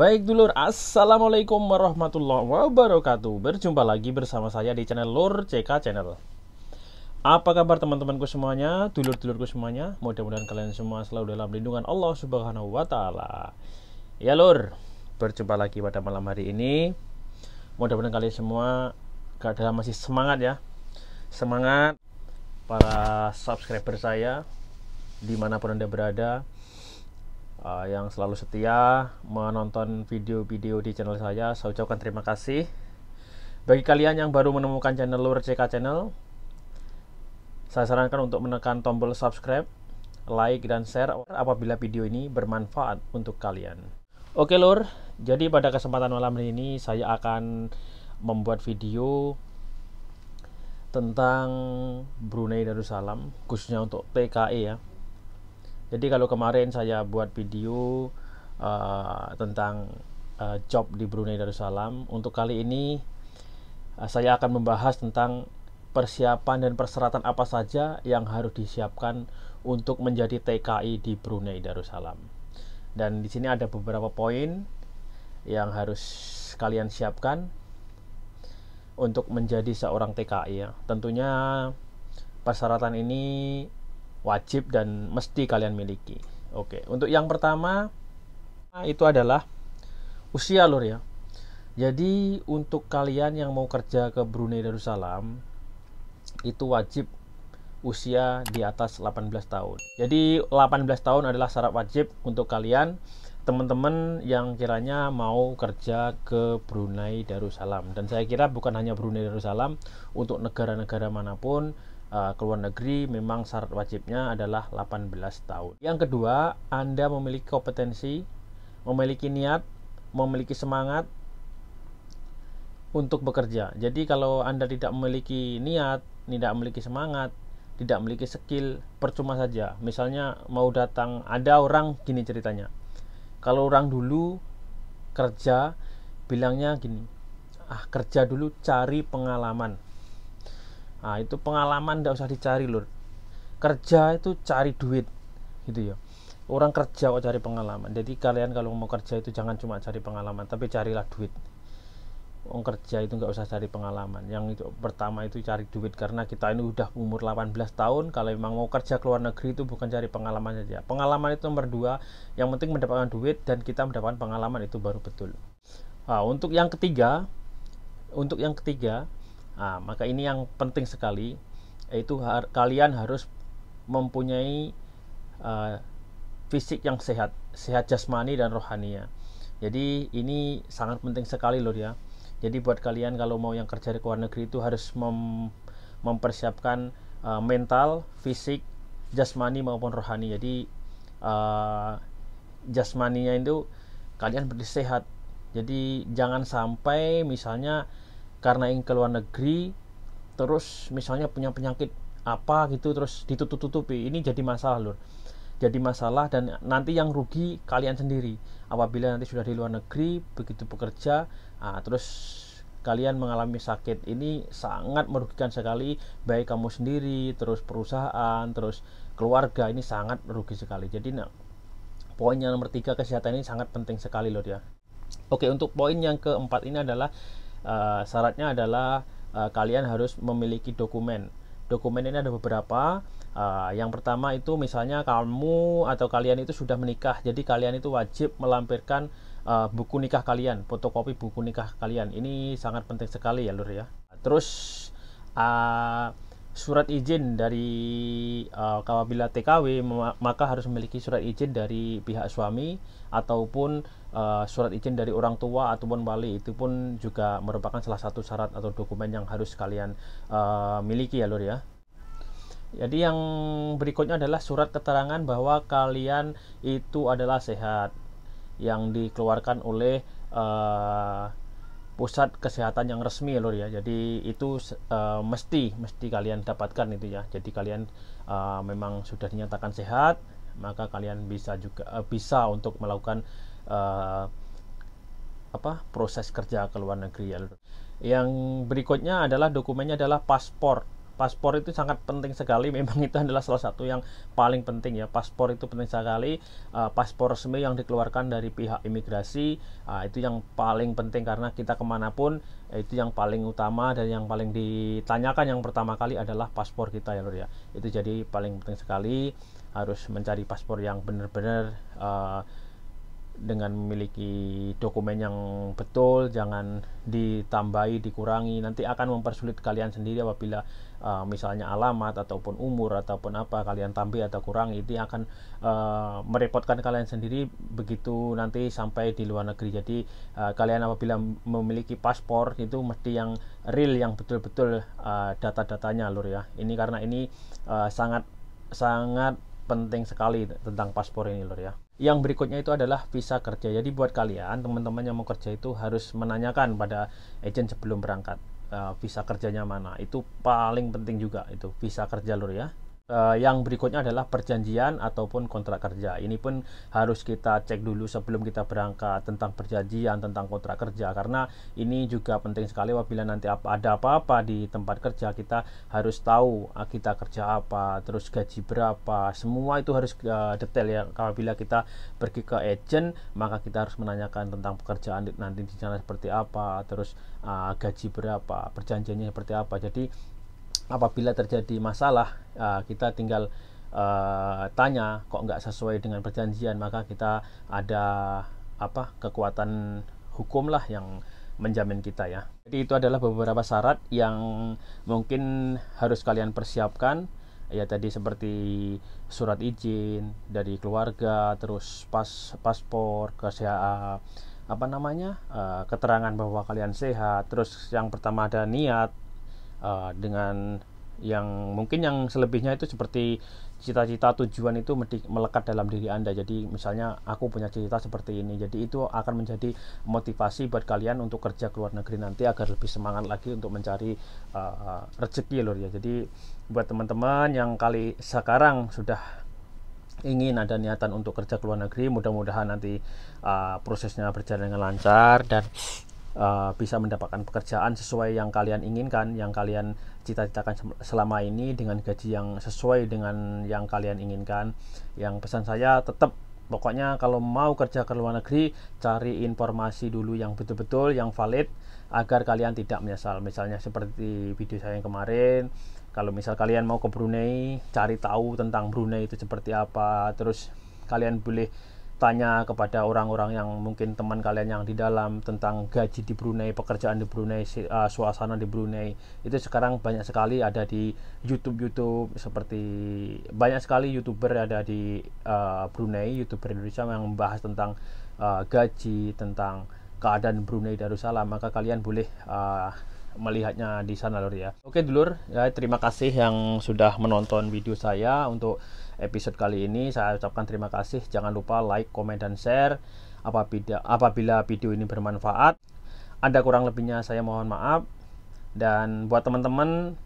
Baik dulur, Assalamualaikum warahmatullahi wabarakatuh Berjumpa lagi bersama saya di channel Lur CK Channel Apa kabar teman-temanku semuanya, dulur-dulurku semuanya Mudah-mudahan kalian semua selalu dalam lindungan Allah subhanahu wa ta'ala Ya lur, berjumpa lagi pada malam hari ini Mudah-mudahan kalian semua keadaan masih semangat ya Semangat para subscriber saya Dimanapun anda berada uh, yang selalu setia menonton video-video di channel saya. Saya ucapkan terima kasih. Bagi kalian yang baru menemukan channel Lur CK Channel, saya sarankan untuk menekan tombol subscribe, like, dan share apabila video ini bermanfaat untuk kalian. Oke Lur, jadi pada kesempatan malam ini saya akan membuat video tentang Brunei Darussalam, khususnya untuk TKI e ya, jadi kalau kemarin saya buat video uh, tentang uh, job di Brunei Darussalam, untuk kali ini uh, saya akan membahas tentang persiapan dan persyaratan apa saja yang harus disiapkan untuk menjadi TKI di Brunei Darussalam. Dan di sini ada beberapa poin yang harus kalian siapkan untuk menjadi seorang TKI ya. Tentunya persyaratan ini wajib dan mesti kalian miliki. Oke, untuk yang pertama itu adalah usia lur ya. Jadi untuk kalian yang mau kerja ke Brunei Darussalam itu wajib usia di atas 18 tahun. Jadi 18 tahun adalah syarat wajib untuk kalian teman-teman yang kiranya mau kerja ke Brunei Darussalam dan saya kira bukan hanya Brunei Darussalam untuk negara-negara manapun uh, ke luar negeri memang syarat wajibnya adalah 18 tahun. Yang kedua, Anda memiliki kompetensi, memiliki niat, memiliki semangat untuk bekerja. Jadi kalau Anda tidak memiliki niat, tidak memiliki semangat, tidak memiliki skill, percuma saja. Misalnya mau datang ada orang gini ceritanya. Kalau orang dulu kerja bilangnya gini, ah kerja dulu cari pengalaman nah, itu pengalaman tidak usah dicari lur kerja itu cari duit gitu ya orang kerja kok cari pengalaman jadi kalian kalau mau kerja itu jangan cuma cari pengalaman tapi carilah duit Orang kerja itu nggak usah cari pengalaman yang itu pertama itu cari duit karena kita ini udah umur 18 tahun kalau memang mau kerja ke luar negeri itu bukan cari pengalaman saja pengalaman itu nomor dua yang penting mendapatkan duit dan kita mendapatkan pengalaman itu baru betul nah, untuk yang ketiga untuk yang ketiga Nah, maka ini yang penting sekali yaitu har kalian harus mempunyai uh, fisik yang sehat, sehat jasmani dan rohaninya. Jadi ini sangat penting sekali loh ya. Jadi buat kalian kalau mau yang kerja di luar negeri itu harus mem mempersiapkan uh, mental, fisik, jasmani maupun rohani. Jadi uh, jasmaninya itu kalian sehat Jadi jangan sampai misalnya karena ingin ke luar negeri terus misalnya punya penyakit apa gitu terus ditutup-tutupi ini jadi masalah lur jadi masalah dan nanti yang rugi kalian sendiri apabila nanti sudah di luar negeri begitu bekerja nah, terus kalian mengalami sakit ini sangat merugikan sekali baik kamu sendiri terus perusahaan terus keluarga ini sangat merugi sekali jadi nah, poin yang nomor tiga kesehatan ini sangat penting sekali loh ya oke untuk poin yang keempat ini adalah Eh, syaratnya adalah uh, kalian harus memiliki dokumen. Dokumen ini ada beberapa. Uh, yang pertama itu misalnya kamu atau kalian itu sudah menikah, jadi kalian itu wajib melampirkan uh, buku nikah kalian, fotokopi buku nikah kalian. Ini sangat penting sekali ya, Lur ya. Terus uh, surat izin dari uh, TKW maka harus memiliki surat izin dari pihak suami ataupun uh, surat izin dari orang tua ataupun wali itu pun juga merupakan salah satu syarat atau dokumen yang harus kalian uh, miliki ya lur ya. Jadi yang berikutnya adalah surat keterangan bahwa kalian itu adalah sehat yang dikeluarkan oleh uh, pusat kesehatan yang resmi ya, lur ya. Jadi itu uh, mesti mesti kalian dapatkan itu ya. Jadi kalian uh, memang sudah dinyatakan sehat, maka kalian bisa juga uh, bisa untuk melakukan uh, apa proses kerja ke luar negeri ya. Yang berikutnya adalah dokumennya adalah paspor. Paspor itu sangat penting sekali. Memang itu adalah salah satu yang paling penting ya. Paspor itu penting sekali. Uh, paspor resmi yang dikeluarkan dari pihak imigrasi uh, itu yang paling penting karena kita kemanapun itu yang paling utama dan yang paling ditanyakan yang pertama kali adalah paspor kita ya Lur ya. Itu jadi paling penting sekali. Harus mencari paspor yang benar-benar uh, dengan memiliki dokumen yang betul, jangan ditambahi, dikurangi. Nanti akan mempersulit kalian sendiri apabila uh, misalnya alamat ataupun umur ataupun apa kalian tambah atau kurang, itu akan uh, merepotkan kalian sendiri begitu nanti sampai di luar negeri. Jadi uh, kalian apabila memiliki paspor itu mesti yang real yang betul-betul uh, data-datanya lur ya. Ini karena ini uh, sangat sangat penting sekali tentang paspor ini lur ya. Yang berikutnya itu adalah visa kerja. Jadi buat kalian teman-teman yang mau kerja itu harus menanyakan pada agent sebelum berangkat uh, visa kerjanya mana. Itu paling penting juga itu visa kerja lur ya. Uh, yang berikutnya adalah perjanjian ataupun kontrak kerja. Ini pun harus kita cek dulu sebelum kita berangkat tentang perjanjian tentang kontrak kerja karena ini juga penting sekali apabila nanti apa, ada apa-apa di tempat kerja kita harus tahu ah, kita kerja apa, terus gaji berapa, semua itu harus uh, detail ya. Apabila kita pergi ke agent maka kita harus menanyakan tentang pekerjaan nanti di sana seperti apa, terus uh, gaji berapa, perjanjiannya seperti apa. Jadi apabila terjadi masalah uh, kita tinggal uh, tanya kok nggak sesuai dengan perjanjian maka kita ada apa kekuatan hukum lah yang menjamin kita ya. Jadi itu adalah beberapa syarat yang mungkin harus kalian persiapkan ya tadi seperti surat izin dari keluarga, terus pas paspor, kesehatan apa namanya? Uh, keterangan bahwa kalian sehat, terus yang pertama ada niat, Eh, dengan yang mungkin yang selebihnya itu seperti cita-cita tujuan itu melekat dalam diri Anda. Jadi misalnya aku punya cita seperti ini. Jadi itu akan menjadi motivasi buat kalian untuk kerja ke luar negeri nanti agar lebih semangat lagi untuk mencari uh, rezeki lur ya. Jadi buat teman-teman yang kali sekarang sudah ingin ada niatan untuk kerja ke luar negeri, mudah-mudahan nanti uh, prosesnya berjalan dengan lancar dan uh, bisa mendapatkan pekerjaan sesuai yang kalian inginkan, yang kalian cita-citakan selama ini dengan gaji yang sesuai dengan yang kalian inginkan. Yang pesan saya tetap pokoknya kalau mau kerja ke luar negeri cari informasi dulu yang betul-betul yang valid agar kalian tidak menyesal. Misalnya seperti video saya yang kemarin kalau misal kalian mau ke Brunei, cari tahu tentang Brunei itu seperti apa, terus kalian boleh tanya kepada orang-orang yang mungkin teman kalian yang di dalam tentang gaji di Brunei, pekerjaan di Brunei, uh, suasana di Brunei. Itu sekarang banyak sekali ada di YouTube-YouTube seperti banyak sekali YouTuber ada di uh, Brunei, YouTuber Indonesia yang membahas tentang uh, gaji, tentang keadaan Brunei Darussalam. Maka kalian boleh uh, melihatnya di sana lur ya. Oke dulur, ya terima kasih yang sudah menonton video saya untuk episode kali ini. Saya ucapkan terima kasih. Jangan lupa like, komen, dan share apabila, apabila video ini bermanfaat. Ada kurang lebihnya saya mohon maaf. Dan buat teman-teman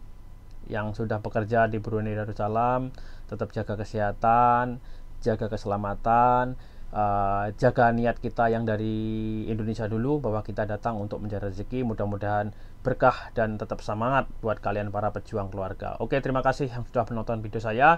yang sudah bekerja di Brunei Darussalam, tetap jaga kesehatan, jaga keselamatan, uh, jaga niat kita yang dari Indonesia dulu bahwa kita datang untuk mencari rezeki. Mudah-mudahan berkah dan tetap semangat buat kalian para pejuang keluarga. Oke, terima kasih yang sudah menonton video saya.